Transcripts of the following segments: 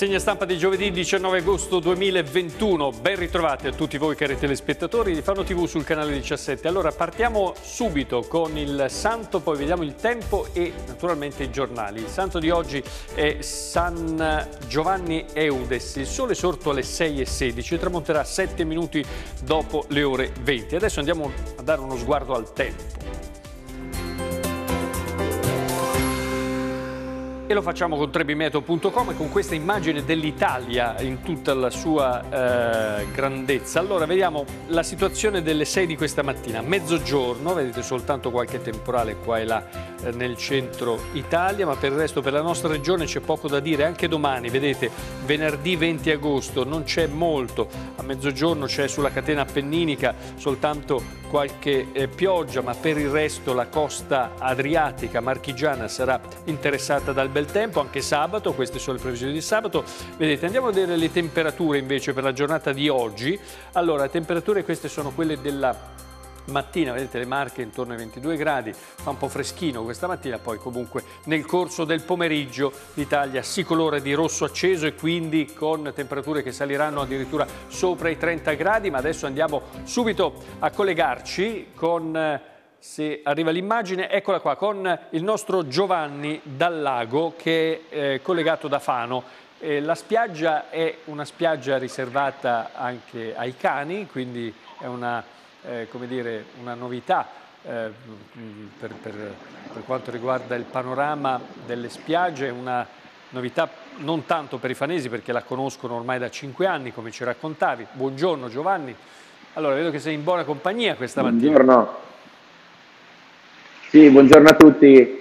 rassegna stampa di giovedì 19 agosto 2021. Ben ritrovati a tutti voi cari telespettatori di Fano TV sul canale 17. Allora partiamo subito con il santo, poi vediamo il tempo e naturalmente i giornali. Il santo di oggi è San Giovanni Eudes. Il sole è sorto alle 6.16 tramonterà 7 minuti dopo le ore 20. Adesso andiamo a dare uno sguardo al tempo. E lo facciamo con trebimeto.com e con questa immagine dell'Italia in tutta la sua eh, grandezza. Allora, vediamo la situazione delle 6 di questa mattina. Mezzogiorno, vedete soltanto qualche temporale qua e là eh, nel centro Italia, ma per il resto per la nostra regione c'è poco da dire. Anche domani, vedete, venerdì 20 agosto non c'è molto. A mezzogiorno c'è sulla catena appenninica soltanto qualche eh, pioggia, ma per il resto la costa adriatica marchigiana sarà interessata dal bel bel tempo, anche sabato, queste sono le previsioni di sabato. Vedete, andiamo a vedere le temperature invece per la giornata di oggi. Allora, temperature queste sono quelle della mattina, vedete le marche intorno ai 22 gradi, fa un po' freschino questa mattina, poi comunque nel corso del pomeriggio l'Italia si colora di rosso acceso e quindi con temperature che saliranno addirittura sopra i 30 gradi, ma adesso andiamo subito a collegarci con eh, se arriva l'immagine, eccola qua, con il nostro Giovanni Dallago che è eh, collegato da Fano. Eh, la spiaggia è una spiaggia riservata anche ai cani, quindi è una, eh, dire, una novità eh, per, per, per, quanto riguarda il panorama delle spiagge, una novità non tanto per i fanesi perché la conoscono ormai da cinque anni, come ci raccontavi. Buongiorno Giovanni. Allora, vedo che sei in buona compagnia questa mattina. Buongiorno. Sì, buongiorno a tutti.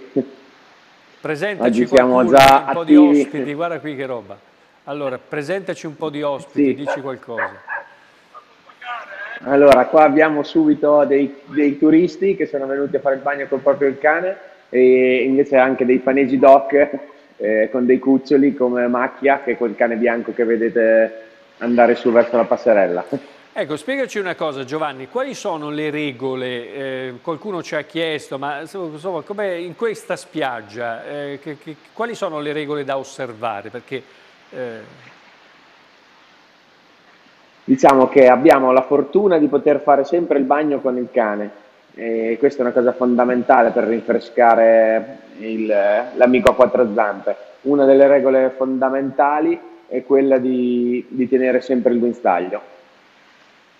Presentaci Oggi già un po' attivi. di ospiti, guarda qui che roba. Allora, presentaci un po' di ospiti, sì. dici qualcosa. Allora, qua abbiamo subito dei, dei, turisti che sono venuti a fare il bagno col proprio cane e invece anche dei paneggi doc eh, con dei cuccioli come Macchia, che è quel cane bianco che vedete andare su verso la passerella. Ecco, spiegaci una cosa Giovanni, quali sono le regole? Eh, qualcuno ci ha chiesto, ma insomma, in questa spiaggia, eh, che, che, quali sono le regole da osservare? Perché, eh... Diciamo che abbiamo la fortuna di poter fare sempre il bagno con il cane e questa è una cosa fondamentale per rinfrescare l'amico a quattro zampe. Una delle regole fondamentali è quella di, di tenere sempre il guinzaglio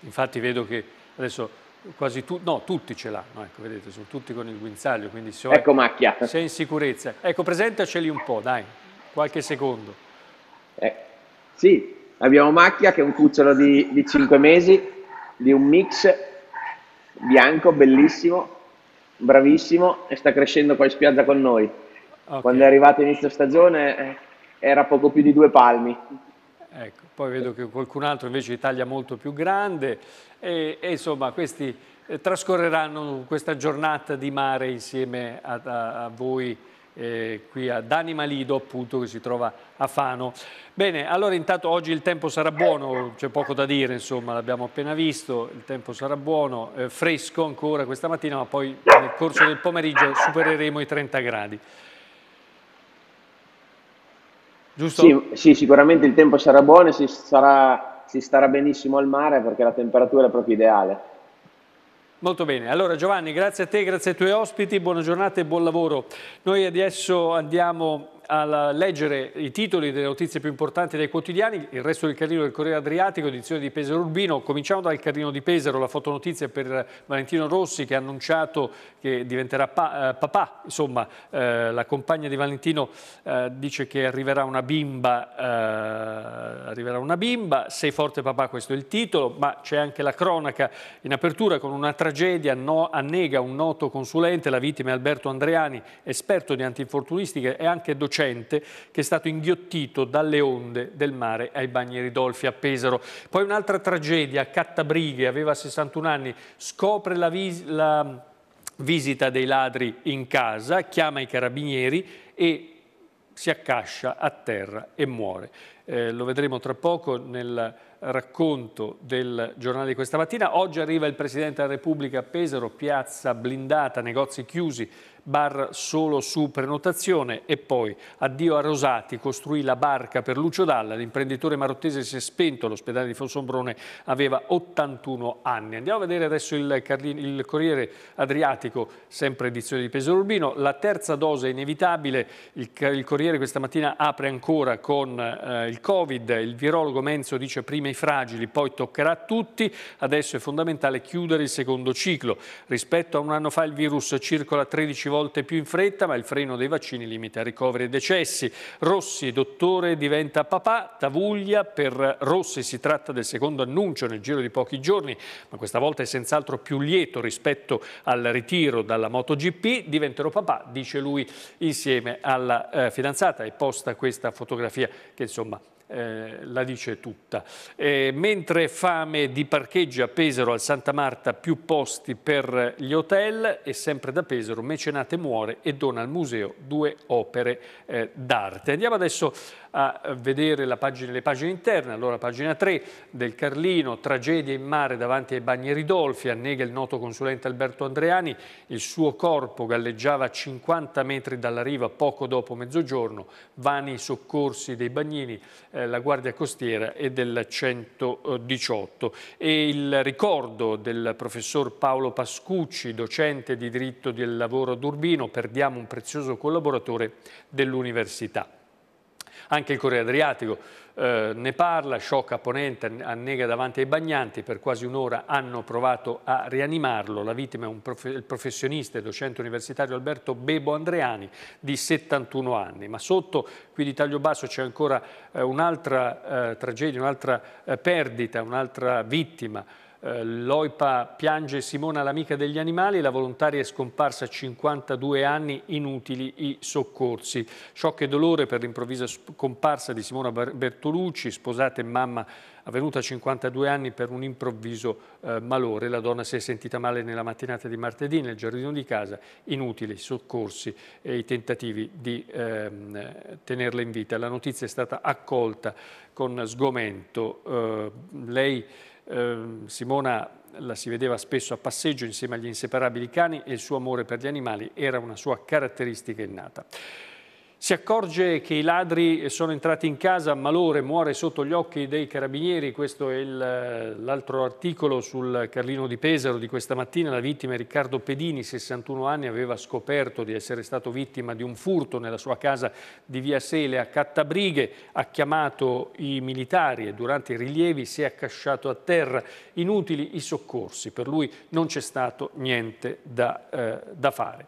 Infatti vedo che adesso quasi tu, no, tutti ce l'hanno, ecco, vedete, sono tutti con il guinzaglio, quindi se, ho, ecco macchia. sei in sicurezza. Ecco, presentaceli un po', dai, qualche secondo. Eh, sì, abbiamo Macchia che è un cucciolo di, di 5 mesi, di un mix bianco, bellissimo, bravissimo e sta crescendo poi in spiaggia con noi. Okay. Quando è arrivato inizio stagione eh, era poco più di due palmi, Ecco, poi vedo che qualcun altro invece di taglia molto più grande e, e insomma questi eh, trascorreranno questa giornata di mare insieme a, a, a voi eh, qui ad Anima Lido appunto che si trova a Fano. Bene, allora intanto oggi il tempo sarà buono, c'è poco da dire insomma, l'abbiamo appena visto, il tempo sarà buono, eh, fresco ancora questa mattina ma poi nel corso del pomeriggio supereremo i 30 gradi giusto? Sì, sì, sicuramente il tempo sarà buono, si, sarà, si starà benissimo al mare perché la temperatura è proprio ideale Molto bene, allora Giovanni grazie a te, grazie ai tuoi ospiti, buona giornata e buon lavoro. Noi adesso andiamo a leggere i titoli delle notizie più importanti dei quotidiani, il resto del carrino del Corriere Adriatico, edizione di Pesaro Urbino. Cominciamo dal carrino di Pesaro, la fotonotizia per Valentino Rossi che ha annunciato che diventerà pa eh, papà, insomma eh, la compagna di Valentino eh, dice che arriverà una bimba eh, arriverà una bimba, Sei forte papà, questo è il titolo, ma c'è anche la cronaca in apertura con una tragedia, no, annega un noto consulente, la vittima è Alberto Andreani, esperto di antinfortunistica e anche docente, che è stato inghiottito dalle onde del mare ai bagni Ridolfi a Pesaro. Poi un'altra tragedia, Cattabrighe, aveva 61 anni, scopre la, vis la visita dei ladri in casa, chiama i carabinieri e si accascia a terra e muore eh, lo vedremo tra poco nel racconto del giornale di questa mattina. Oggi arriva il Presidente della Repubblica a Pesaro, piazza blindata, negozi chiusi, bar solo su prenotazione e poi addio a Rosati, costruì la barca per Lucio Dalla, l'imprenditore marottese si è spento, l'ospedale di Fonsombrone aveva 81 anni. Andiamo a vedere adesso il, Carlini, il Corriere Adriatico, sempre edizione di Pesaro Urbino, la terza dose è inevitabile, il, il Corriere questa mattina apre ancora con eh, il Covid. Il virologo Menzo dice prima i fragili, poi toccherà a tutti. Adesso è fondamentale chiudere il secondo ciclo. Rispetto a un anno fa il virus circola 13 volte più in fretta, ma il freno dei vaccini limita ricoveri e decessi. Rossi, dottore, diventa papà. Tavuglia, per Rossi si tratta del secondo annuncio nel giro di pochi giorni, ma questa volta è senz'altro più lieto rispetto al ritiro dalla MotoGP. Diventerò papà, dice lui, insieme alla eh, fidanzata. e posta questa fotografia che insomma eh, la dice tutta. Eh, mentre fame di parcheggi a Pesaro al Santa Marta più posti per gli hotel e sempre da Pesaro Mecenate muore e dona al museo due opere eh, d'arte. Andiamo adesso a vedere pagina, le pagine interne, allora pagina 3 del Carlino, tragedia in mare davanti ai bagni Ridolfi, annega il noto consulente Alberto Andreani, il suo corpo galleggiava a 50 metri dalla riva poco dopo mezzogiorno, vani i soccorsi dei bagnini eh, eh, la Guardia Costiera e del 118. E il ricordo del professor Paolo Pascucci, docente di diritto del lavoro d'Urbino, perdiamo un prezioso collaboratore dell'università. Anche il Corriere Adriatico eh, ne parla, shock a Ponente, annega davanti ai bagnanti, per quasi un'ora hanno provato a rianimarlo. La vittima è prof il professionista e docente universitario Alberto Bebo Andreani di 71 anni. Ma sotto, qui di taglio basso, c'è ancora eh, un'altra eh, tragedia, un'altra eh, perdita, un'altra vittima. Eh, L'OIPA piange Simona l'amica degli animali, la volontaria è scomparsa a 52 anni, inutili i soccorsi. Shock e dolore per l'improvvisa scomparsa di Simona Bertolucci, sposata e mamma avvenuta a 52 anni per un improvviso eh, malore. La donna si è sentita male nella mattinata di martedì nel giardino di casa, inutili i soccorsi e i tentativi di ehm, tenerla in vita. La notizia è stata accolta con sgomento. Eh, lei Ehm, Simona la si vedeva spesso a passeggio insieme agli inseparabili cani e il suo amore per gli animali era una sua caratteristica innata. Si accorge che i ladri sono entrati in casa, Malore muore sotto gli occhi dei carabinieri, questo è eh, l'altro articolo sul Carlino di Pesaro di questa mattina, la vittima è Riccardo Pedini, 61 anni, aveva scoperto di essere stato vittima di un furto nella sua casa di via Sele a Cattabrighe, ha chiamato i militari e durante i rilievi si è accasciato a terra, inutili i soccorsi, per lui non c'è stato niente da, eh, da fare.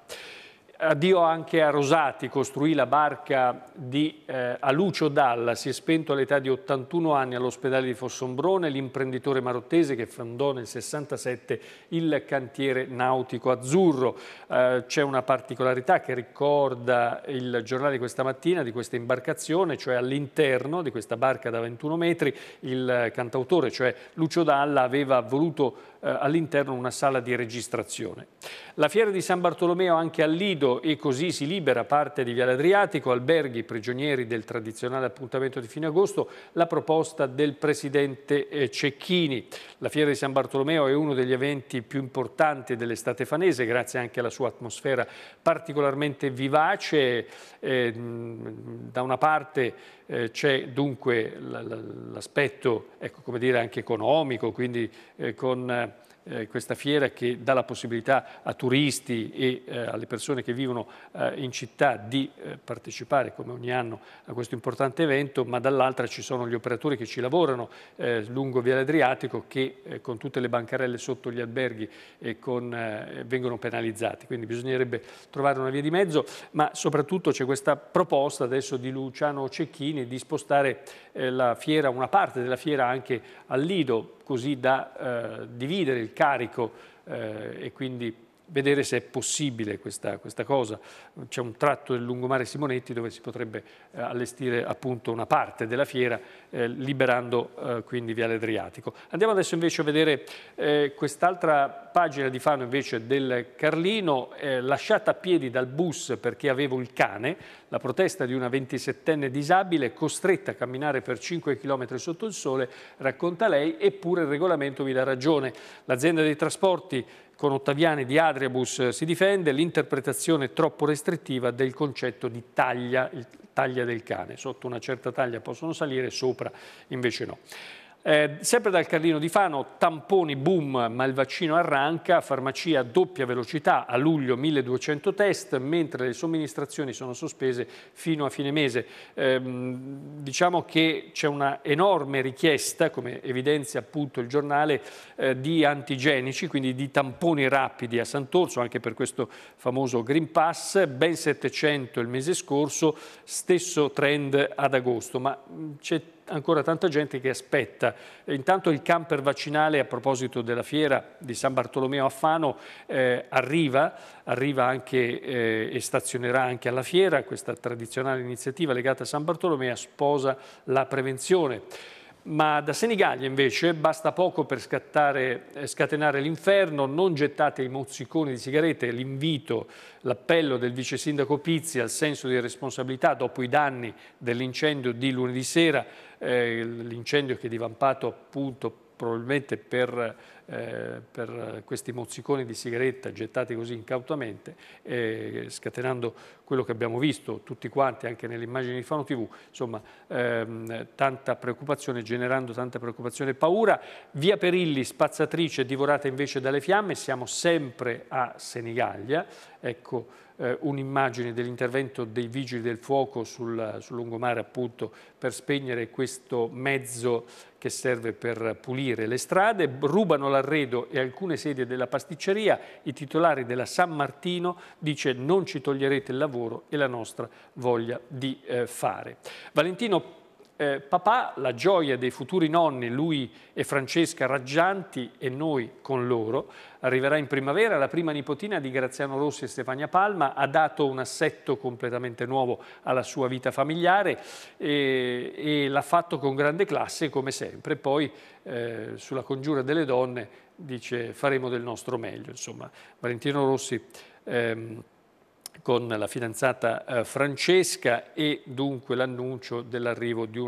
Addio anche a Rosati, costruì la barca di eh, Alucio Dalla, si è spento all'età di 81 anni all'ospedale di Fossombrone, l'imprenditore marottese che fondò nel 67 il cantiere nautico azzurro. Eh, C'è una particolarità che ricorda il giornale di questa mattina di questa imbarcazione, cioè all'interno di questa barca da 21 metri il cantautore, cioè Lucio Dalla, aveva voluto eh, all'interno una sala di registrazione. La fiera di San Bartolomeo anche a Lido e così si libera parte di Viale Adriatico, alberghi prigionieri del tradizionale appuntamento di fine agosto, la proposta del presidente eh, Cecchini. La fiera di San Bartolomeo è uno degli eventi più importanti dell'estate fanese, grazie anche alla sua atmosfera particolarmente vivace. Eh, da una parte eh, c'è dunque l'aspetto ecco, come dire, anche economico, quindi eh, con eh, eh, questa fiera che dà la possibilità a turisti e eh, alle persone che vivono eh, in città di eh, partecipare come ogni anno a questo importante evento, ma dall'altra ci sono gli operatori che ci lavorano eh, lungo Viale Adriatico che eh, con tutte le bancarelle sotto gli alberghi con, vengono penalizzati, quindi bisognerebbe trovare una via di mezzo, ma soprattutto c'è questa proposta adesso di Luciano Cecchini di spostare la fiera, una parte della fiera anche al Lido, così da eh, dividere il carico eh, e quindi vedere se è possibile questa, questa cosa. C'è un tratto del lungomare Simonetti dove si potrebbe eh, allestire appunto una parte della fiera eh, liberando eh, quindi Viale Adriatico. Andiamo adesso invece a vedere eh, quest'altra pagina di Fano invece del Carlino, eh, lasciata a piedi dal bus perché avevo il cane, la protesta di una 27enne disabile costretta a camminare per 5 km sotto il sole, racconta lei, eppure il regolamento vi dà ragione. L'azienda dei trasporti con Ottaviani di Adriabus si difende l'interpretazione troppo restrittiva del concetto di taglia, taglia del cane. Sotto una certa taglia possono salire, sopra invece no. Eh, sempre dal Carlino di Fano, tamponi boom, ma il vaccino arranca, farmacia a doppia velocità, a luglio 1200 test, mentre le somministrazioni sono sospese fino a fine mese. Eh, diciamo che c'è una enorme richiesta, come evidenzia appunto il giornale, eh, di antigenici, quindi di tamponi rapidi a Sant'Orso, anche per questo famoso Green Pass, ben 700 il mese scorso, stesso trend ad agosto, ma mm, c'è ancora tanta gente che aspetta. Eh, intanto il camper vaccinale, a proposito della fiera di San Bartolomeo a Fano, eh, arriva, arriva anche, eh, e stazionerà anche alla fiera, questa tradizionale iniziativa legata a San Bartolomeo sposa la prevenzione. Ma da Senigallia invece basta poco per scattare, eh, scatenare l'inferno, non gettate i mozziconi di sigarette, l'invito, l'appello del vice sindaco Pizzi al senso di responsabilità dopo i danni dell'incendio di lunedì sera, eh, l'incendio che è divampato appunto probabilmente per eh, per questi mozziconi di sigaretta gettati così incautamente, eh, scatenando quello che abbiamo visto tutti quanti anche nelle immagini di Fano TV, insomma ehm, tanta preoccupazione, generando tanta preoccupazione e paura. Via Perilli, spazzatrice divorata invece dalle fiamme, siamo sempre a Senigallia, ecco eh, un'immagine dell'intervento dei vigili del fuoco sul, sul lungomare appunto per spegnere questo mezzo che serve per pulire le strade, rubano la dell'arredo e alcune sedie della pasticceria, i titolari della San Martino dice non ci toglierete il lavoro e la nostra voglia di eh, fare. Valentino eh, papà, la gioia dei futuri nonni, lui e Francesca raggianti e noi con loro, arriverà in primavera. La prima nipotina di Graziano Rossi e Stefania Palma ha dato un assetto completamente nuovo alla sua vita familiare e, eh, e l'ha fatto con grande classe come sempre. Poi eh, sulla congiura delle donne dice faremo del nostro meglio. Insomma, Valentino Rossi... Ehm, con la fidanzata eh, Francesca e dunque l'annuncio dell'arrivo di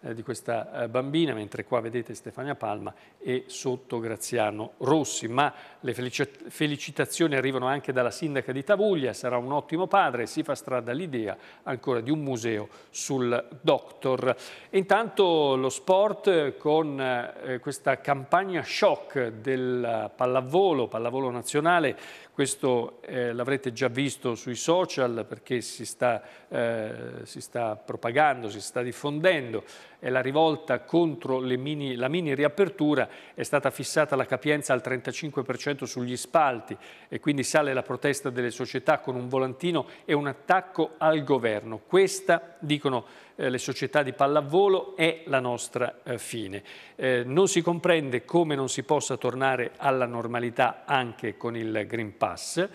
eh, di questa eh, bambina, mentre qua vedete Stefania Palma e sotto Graziano Rossi. Ma le felicitazioni arrivano anche dalla sindaca di Tavuglia, sarà un ottimo padre, si fa strada l'idea ancora di un museo sul Doctor. E intanto lo sport eh, con eh, questa campagna shock del pallavolo, pallavolo nazionale, questo eh, l'avrete già visto sui social perché si sta, eh, si sta propagando, si sta diffondendo e la rivolta contro mini, la mini riapertura è stata fissata la capienza al 35% sugli spalti e quindi sale la protesta delle società con un volantino e un attacco al governo. Questa, dicono eh, le società di pallavolo, è la nostra eh, fine. Eh, non si comprende come non si possa tornare alla normalità anche con il Green Pass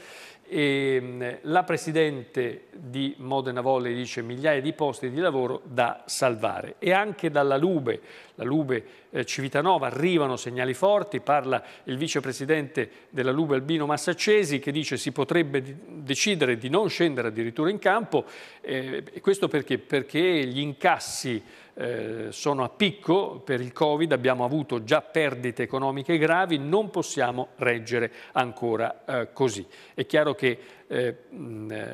e ehm, la Presidente di Modena Volley dice migliaia di posti di lavoro da salvare e anche dalla Lube la Lube eh, Civitanova, arrivano segnali forti, parla il vicepresidente della Lube Albino Massaccesi che dice si potrebbe decidere di non scendere addirittura in campo eh, e questo perché? Perché gli incassi eh, sono a picco per il Covid, abbiamo avuto già perdite economiche gravi, non possiamo reggere ancora eh, così. È chiaro che eh, eh,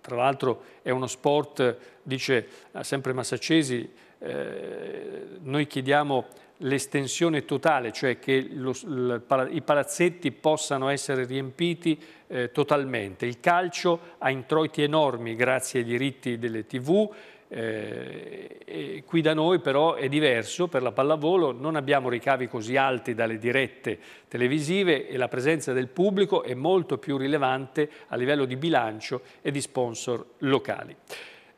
tra l'altro è uno sport, dice eh, sempre Massaccesi, eh, noi chiediamo l'estensione totale, cioè che lo, l, i palazzetti possano essere riempiti eh, totalmente. Il calcio ha introiti enormi grazie ai diritti delle tv, eh, qui da noi però è diverso, per la pallavolo non abbiamo ricavi così alti dalle dirette televisive e la presenza del pubblico è molto più rilevante a livello di bilancio e di sponsor locali.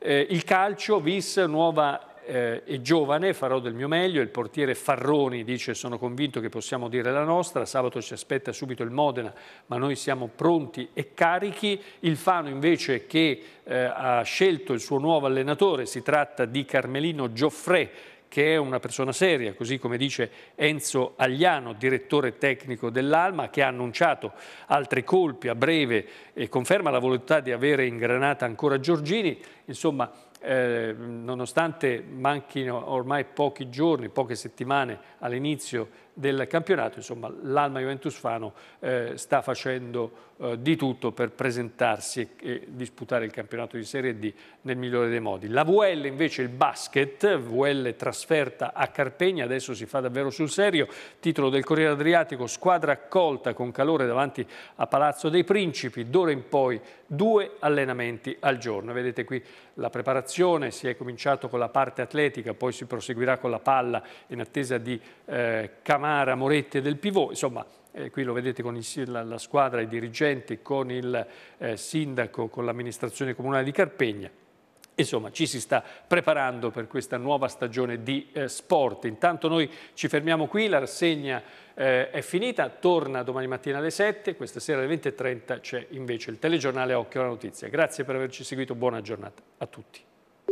Eh, il calcio, VIS, nuova eh, è giovane, farò del mio meglio, il portiere Farroni dice sono convinto che possiamo dire la nostra, sabato ci aspetta subito il Modena, ma noi siamo pronti e carichi, il Fano invece che eh, ha scelto il suo nuovo allenatore, si tratta di Carmelino Gioffre, che è una persona seria, così come dice Enzo Agliano, direttore tecnico dell'Alma, che ha annunciato altri colpi a breve e conferma la volontà di avere in granata ancora Giorgini. Insomma, eh, nonostante manchino ormai pochi giorni, poche settimane all'inizio del campionato, insomma l'Alma Juventus Fano eh, sta facendo eh, di tutto per presentarsi e, e, disputare il campionato di Serie D nel migliore dei modi. La VL invece il basket, VL trasferta a Carpegna, adesso si fa davvero sul serio, titolo del Corriere Adriatico, squadra accolta con calore davanti a Palazzo dei Principi, d'ora in poi due allenamenti al giorno. Vedete qui la preparazione, si è cominciato con la parte atletica, poi si proseguirà con la palla in attesa di eh, Camara, Moretti e del Pivot, insomma eh, qui lo vedete con il, la, la, squadra, i dirigenti, con il eh, sindaco, con l'amministrazione comunale di Carpegna. Insomma, ci si sta preparando per questa nuova stagione di eh, sport. Intanto noi ci fermiamo qui, la rassegna eh, è finita, torna domani mattina alle 7, questa sera alle 20.30 c'è invece il telegiornale Occhio alla Notizia. Grazie per averci seguito, buona giornata a tutti.